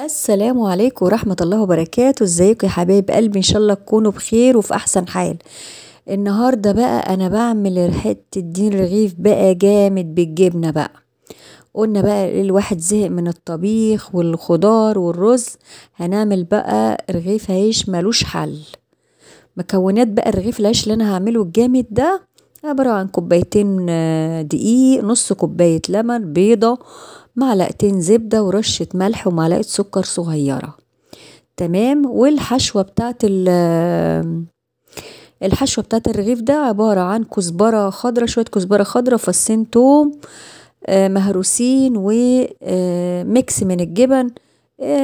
السلام عليكم ورحمة الله وبركاته ازيكم يا حبايب قلبي ان شاء الله تكونوا بخير وفي احسن حال النهاردة بقى انا بعمل حتة الدين رغيف بقى جامد بالجبنة بقى قلنا بقى الواحد زهق من الطبيخ والخضار والرز هنعمل بقى رغيف عيش ملوش حل مكونات بقى رغيف العيش اللي انا هعمله الجامد ده عبارة عن كوبايتين آه، دقيق نص كوباية لبن بيضة معلقتين زبدة ورشة ملح ومعلقة سكر صغيرة تمام والحشوة بتاعت آه، الحشوة بتاعت الرغيف ده عبارة عن كزبرة خضرة شوية كزبرة خضرة فصين توم آه، مهروسين وميكس من الجبن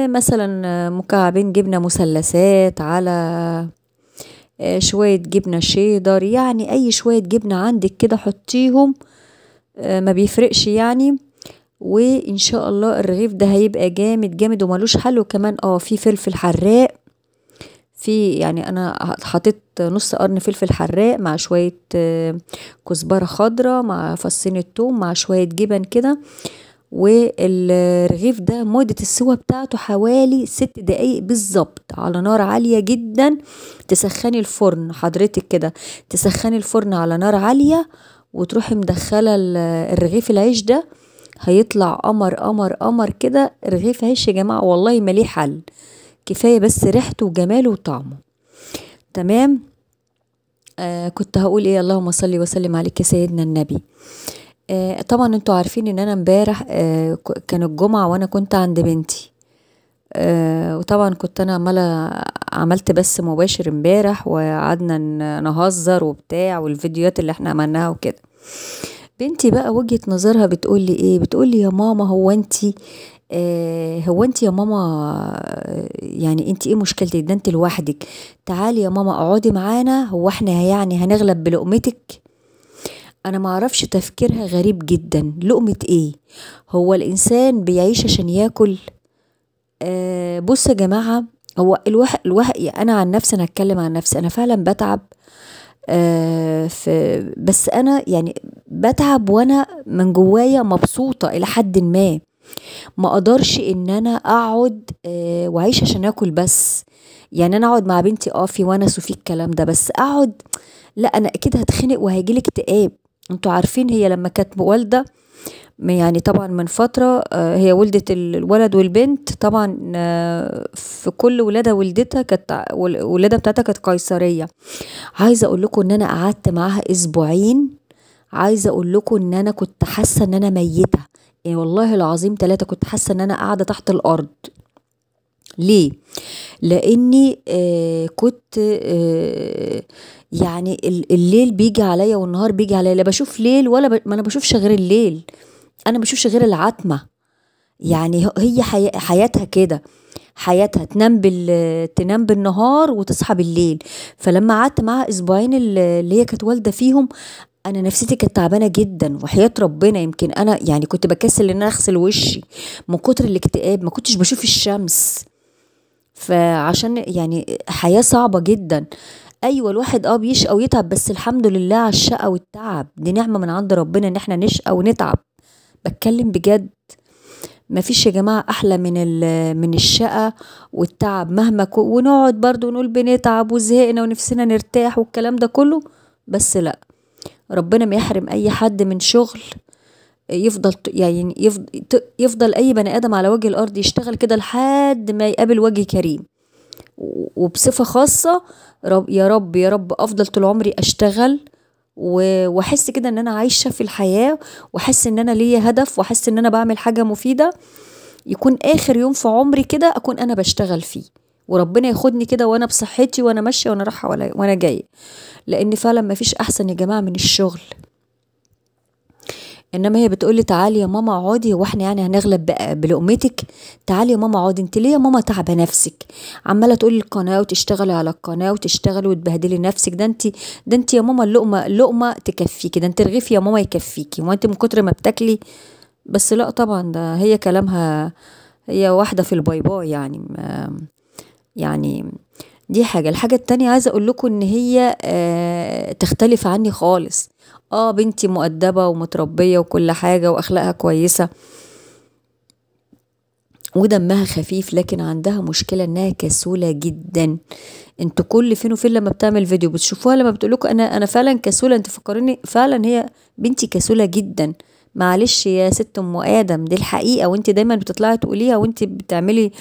مثلا مكعبين جبنة مثلثات على آه، شوية جبنة شيدر يعني أي شوية جبنة عندك كده حطيهم آه، ما بيفرقش يعني وان شاء الله الرغيف ده هيبقى جامد جامد وملوش حل وكمان اه في فلفل حراق في يعني انا حطيت نص قرن فلفل حراق مع شويه آه، كزبره خضرة مع فصين التوم مع شويه جبن كده والرغيف ده مدة السوى بتاعته حوالي ست دقايق بالظبط على نار عالية جدا تسخني الفرن حضرتك كده تسخني الفرن على نار عالية وتروحي مدخلة الرغيف العيش ده هيطلع قمر قمر قمر كده رغيف عيش يا جماعة والله مليه حل كفاية بس ريحته وجماله وطعمه تمام آه كنت هقول ايه اللهم صلي وسلم عليك يا سيدنا النبي آه، طبعا انتوا عارفين ان انا امبارح آه، كان الجمعة وانا كنت عند بنتي آه، وطبعا كنت انا عمالة عملت بث مباشر امبارح وقعدنا نهزر وبتاع والفيديوهات اللي احنا عملناها وكده بنتي بقى وجهة نظرها بتقولي ايه بتقولي يا ماما هو انتي آه هو انت يا ماما يعني انت ايه مشكلتك ده انت لوحدك تعالي يا ماما اقعدي معانا هو احنا يعني هنغلب بلقمتك أنا معرفش تفكيرها غريب جدا لقمة إيه هو الإنسان بيعيش عشان ياكل آه بص يا جماعة هو الواحد الواحد أنا عن نفسي أنا أتكلم عن نفسي أنا فعلا بتعب آه في بس أنا يعني بتعب وأنا من جوايا مبسوطة إلى حد ما ما اقدرش ان انا اقعد آه واعيش عشان اكل بس يعني انا اقعد مع بنتي اه في ونس وفي الكلام ده بس اقعد لا انا اكيد هتخنق وهيجيلي اكتئاب انتوا عارفين هي لما كانت والدة يعني طبعا من فترة آه، هي ولدت الولد والبنت طبعا آه، في كل ولادة ولدتها كانت ولادة بتاعتها كانت قيصرية عايزة اقول لكم ان انا قعدت معاها اسبوعين عايزة اقول لكم ان انا كنت حاسة ان انا ميتة يعني والله العظيم ثلاثة كنت حاسة ان انا قاعدة تحت الارض ليه لاني آه، كنت آه، يعني الليل بيجي عليا والنهار بيجي عليا لا بشوف ليل ولا ب... ما انا بشوفش غير الليل انا بشوفش غير العتمه يعني هي حي... حياتها كده حياتها تنام بال... تنام بالنهار وتصحى بالليل فلما قعدت معاها اسبوعين اللي هي كانت والده فيهم انا نفسيتي كانت تعبانه جدا وحياه ربنا يمكن انا يعني كنت بكسل ان انا اغسل وشي من كتر الاكتئاب ما كنتش بشوف الشمس فعشان يعني حياة صعبة جدا ايوه الواحد اه بيشقى ويتعب بس الحمد لله على الشقى والتعب دي نعمة من عند ربنا ان احنا نشقى ونتعب بتكلم بجد مفيش يا جماعة أحلى من من الشقى والتعب مهما ونقعد برضو نقول بنتعب وزهقنا ونفسنا نرتاح والكلام ده كله بس لأ ربنا ما يحرم أي حد من شغل يفضل يعني يفضل, يفضل اي بني ادم على وجه الارض يشتغل كده لحد ما يقابل وجه كريم وبصفه خاصه رب يا رب يا رب افضل طول عمري اشتغل واحس كده ان انا عايشه في الحياه واحس ان انا ليا هدف واحس ان انا بعمل حاجه مفيده يكون اخر يوم في عمري كده اكون انا بشتغل فيه وربنا ياخدني كده وانا بصحتي وانا ماشيه وانا رايحه وانا جايه لان فعلا مفيش احسن يا جماعه من الشغل انما هي بتقولي تعالي يا ماما اقعدي هو احنا يعني هنغلب بلقمتك تعالي يا ماما اقعدي انت ليه يا ماما تعبه نفسك عماله تقولي القناه وتشتغلي على القناه وتشتغلي وتبهدلي نفسك ده انت ده انت يا ماما اللقمه اللقمه تكفيكي ده انت رغيفي يا ماما يكفيكي وانت من كتر ما بتاكلي بس لا طبعا ده هي كلامها هي واحده في الباي باي يعني يعني دي حاجة الحاجة التانية عايزة اقول لكم ان هي آه تختلف عني خالص اه بنتي مؤدبة ومتربية وكل حاجة واخلاقها كويسة ودمها خفيف لكن عندها مشكلة انها كسولة جدا انتوا كل فين وفين لما بتعمل فيديو بتشوفوها لما بتقول لكم انا انا فعلا كسولة انت فكريني فعلا هي بنتي كسولة جدا معلش يا ست ام ادم دي الحقيقه وانت دايما بتطلعي تقوليها وانت بتعملي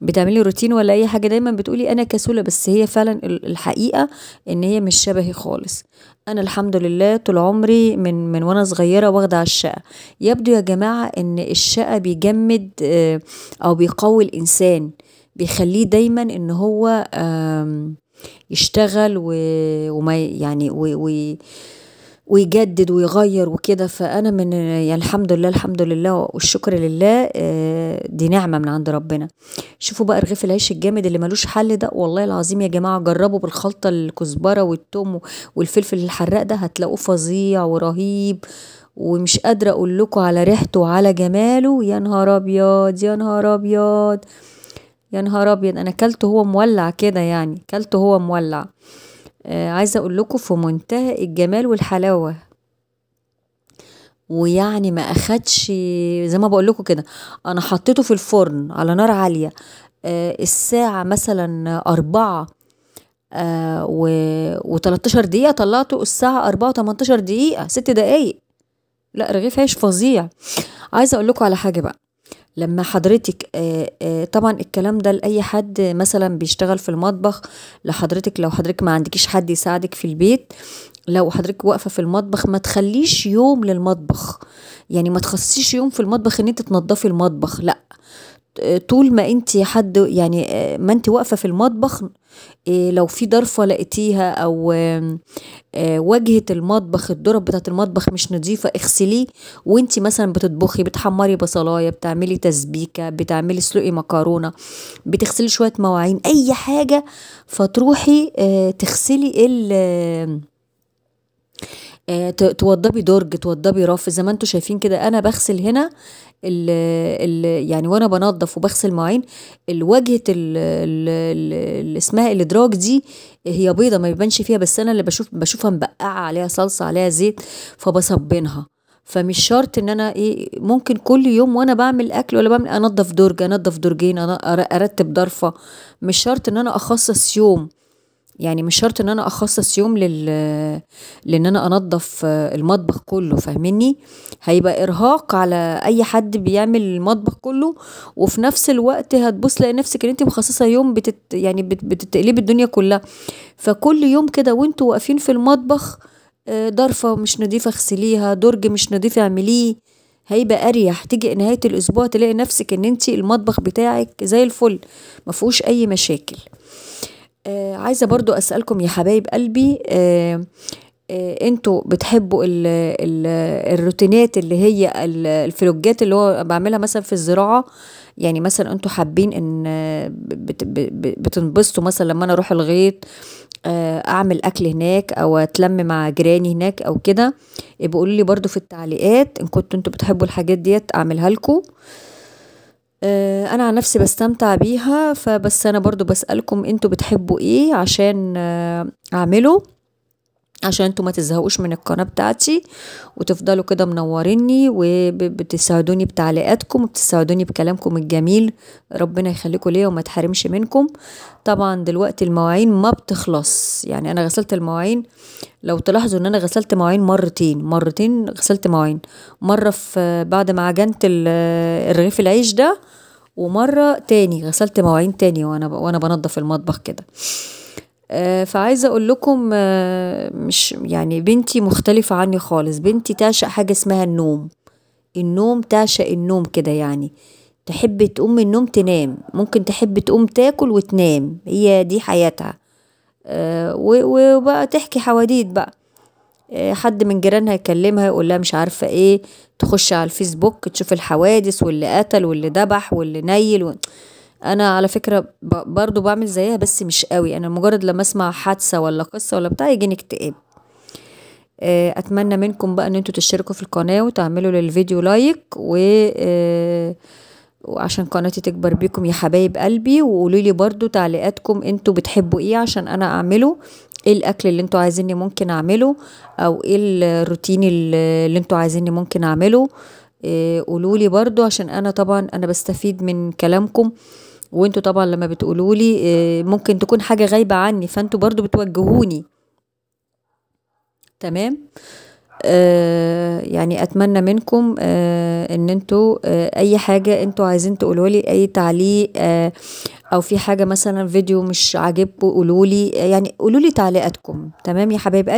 بتعملي روتين ولا اي حاجه دايما بتقولي انا كسوله بس هي فعلا الحقيقه ان هي مش شبهي خالص انا الحمد لله طول عمري من من وانا صغيره واخده على الشقه يبدو يا جماعه ان الشقه بيجمد آه، او بيقوي الانسان بيخليه دايما ان هو يشتغل وما يعني و... ويجدد ويغير وكده فانا من يعني الحمد لله الحمد لله والشكر لله آه، دي نعمه من عند ربنا شوفوا بقى رغيف العيش الجامد اللي ملوش حل ده والله العظيم يا جماعه جربوا بالخلطه الكزبره والثوم والفلفل الحراق ده هتلاقوه فظيع ورهيب ومش قادره اقول لكم على ريحته وعلى جماله يا نهار ابيض يا نهار ابيض يا نهار ابيض انا كلته هو مولع كده يعني كلته هو مولع آه، عايزة أقول لكم في منتهى الجمال والحلاوة ويعني ما أخدش زي ما بقول لكم كده أنا حطيته في الفرن على نار عالية آه، الساعة مثلا أربعة آه و... و13 دقيقة طلعته الساعة 4 و18 دقيقة 6 دقايق لا رغيف عيش فظيع عايزة اقول لكم على حاجة بقى لما حضرتك آه، آه، طبعا الكلام ده لأي حد مثلا بيشتغل في المطبخ لحضرتك لو حضرتك ما عندكيش حد يساعدك في البيت لو حضرتك واقفة في المطبخ ما تخليش يوم للمطبخ يعني ما تخصيش يوم في المطبخ ان انت تنضفي المطبخ لأ طول ما انت حد يعني آه، ما انت واقفه في المطبخ آه، لو في ضرفه لقيتيها او آه، واجهه المطبخ الدرب بتاعه المطبخ مش نظيفه اغسليه وانت مثلا بتطبخي بتحمري بصلايه بتعملي تسبيكه بتعملي سلقي مكرونه بتغسلي شويه مواعين اي حاجه فتروحي تغسلي ال آه، توضبي درج توضبي رف زي ما انتم شايفين كده انا بغسل هنا ال ال يعني وانا بنضف وبغسل مواعين الواجهه اللي اسمها الادراج دي هي بيضه ما بيبانش فيها بس انا اللي بشوف بشوفها مبقعه عليها صلصه عليها زيت فبصبنها فمش شرط ان انا ايه ممكن كل يوم وانا بعمل اكل ولا بعمل انضف درج انضف درجين ارتب ضرفه مش شرط ان انا اخصص يوم يعني مش شرط ان انا اخصص يوم لل لان انا انظف المطبخ كله فاهمني هيبقى ارهاق على اي حد بيعمل المطبخ كله وفي نفس الوقت هتبص لاقي نفسك ان انت مخصصه يوم بتت يعني بتتقلبي الدنيا كلها فكل يوم كده وانتوا واقفين في المطبخ آه، ضرفه مش نظيفه اغسليها درج مش نظيف اعمليه هيبقى اريح تيجي نهايه الاسبوع تلاقي نفسك ان انت المطبخ بتاعك زي الفل مفهوش اي مشاكل آه عايزه برضو اسالكم يا حبايب قلبي آه, آه، انتوا بتحبوا الـ الـ الروتينات اللي هي الفلوجات اللي هو بعملها مثلا في الزراعه يعني مثلا انتوا حابين ان بتنبسطوا مثلا لما انا اروح الغيط آه، اعمل اكل هناك او اتلم مع جيراني هناك او كده يبقوا لي برضو في التعليقات ان كنتوا انتوا بتحبوا الحاجات ديت اعملها لكم آه، انا عن نفسي بستمتع بيها فبس انا برضو بسألكم انتوا بتحبوا ايه عشان آه، اعمله عشان انتوا ما تزهقوش من القناة بتاعتي وتفضلوا كده منوريني وبتساعدوني بتعليقاتكم وبتساعدوني بكلامكم الجميل ربنا يخليكم ليا وما تحرمش منكم طبعا دلوقتي المواعين ما بتخلص يعني انا غسلت المواعين لو تلاحظوا ان انا غسلت مواعين مرتين مرتين غسلت مواعين مرة في بعد ما عجنت الرغيف العيش ده ومرة تاني غسلت مواعين تاني وانا وانا بنضف المطبخ كده آه، فعايزة أقول لكم آه، مش يعني بنتي مختلفة عني خالص بنتي تعشق حاجة اسمها النوم النوم تعشق النوم كده يعني تحب تقوم من النوم تنام ممكن تحب تقوم تاكل وتنام هي دي حياتها آه، وبقى تحكي حواديت بقى حد من جيرانها يكلمها يقول لها مش عارفه ايه تخش على الفيسبوك تشوف الحوادث واللي قتل واللي ذبح واللي نيل و... انا على فكره برضو بعمل زيها بس مش قوي انا مجرد لما اسمع حادثه ولا قصه ولا بتاع يجيني اكتئاب آه، اتمنى منكم بقى ان انتوا تشتركوا في القناه وتعملوا للفيديو لايك و آه، وعشان قناتي تكبر بيكم يا حبايب قلبي وقولوا لي برضو تعليقاتكم انتوا بتحبوا ايه عشان انا اعمله ايه الاكل اللي انتوا عايزيني ممكن اعمله او ايه الروتين اللي انتوا عايزيني ممكن اعمله آه، قولوا لي برضو عشان انا طبعا انا بستفيد من كلامكم وانتوا طبعا لما بتقولوا لي آه، ممكن تكون حاجه غايبه عني فانتوا برضو بتوجهوني تمام آه، يعني اتمنى منكم آه، ان انتوا اي حاجه انتوا عايزين تقولوا لي اي تعليق او في حاجه مثلا فيديو مش عاجبكم قولوا لي يعني قولوا لي تعليقاتكم تمام يا حبايب